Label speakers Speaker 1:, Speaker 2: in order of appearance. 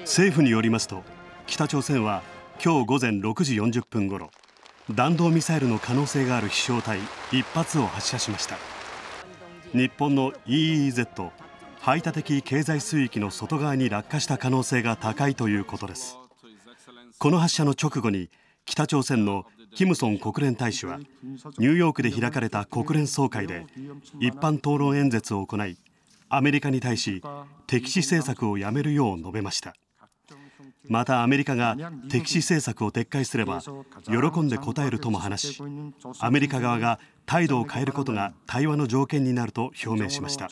Speaker 1: 政府によりますと北朝鮮は今日午前6時40分ごろ弾道ミサイルの可能性がある飛翔体1発を発射しました日本の EEZ 排他的経済水域の外側に落下した可能性が高いということですこの発射の直後に北朝鮮のキム・ソン国連大使はニューヨークで開かれた国連総会で一般討論演説を行いアメリカに対し敵視政策をやめるよう述べましたまたアメリカが敵視政策を撤回すれば喜んで応えるとも話しアメリカ側が態度を変えることが対話の条件になると表明しました